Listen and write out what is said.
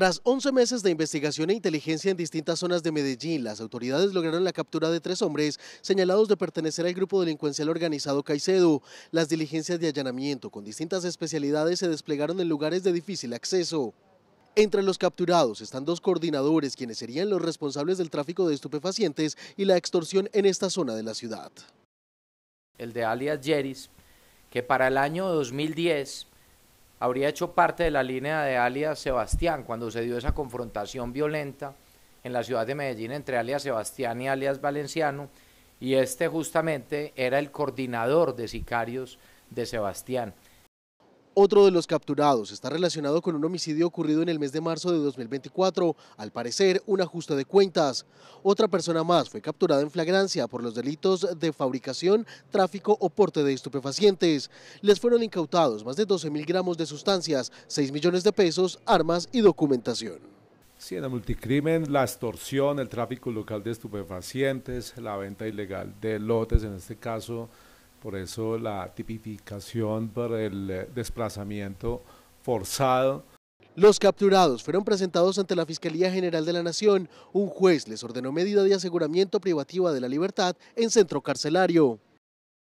Tras 11 meses de investigación e inteligencia en distintas zonas de Medellín, las autoridades lograron la captura de tres hombres señalados de pertenecer al grupo delincuencial organizado Caicedo. Las diligencias de allanamiento con distintas especialidades se desplegaron en lugares de difícil acceso. Entre los capturados están dos coordinadores, quienes serían los responsables del tráfico de estupefacientes y la extorsión en esta zona de la ciudad. El de alias Jeris, que para el año 2010 habría hecho parte de la línea de alias Sebastián cuando se dio esa confrontación violenta en la ciudad de Medellín entre alias Sebastián y alias Valenciano, y este justamente era el coordinador de sicarios de Sebastián. Otro de los capturados está relacionado con un homicidio ocurrido en el mes de marzo de 2024, al parecer un ajuste de cuentas. Otra persona más fue capturada en flagrancia por los delitos de fabricación, tráfico o porte de estupefacientes. Les fueron incautados más de 12 mil gramos de sustancias, 6 millones de pesos, armas y documentación. Sí, en el multicrimen, la extorsión, el tráfico local de estupefacientes, la venta ilegal de lotes, en este caso por eso la tipificación por el eh, desplazamiento forzado. Los capturados fueron presentados ante la Fiscalía General de la Nación. Un juez les ordenó medida de aseguramiento privativa de la libertad en centro carcelario.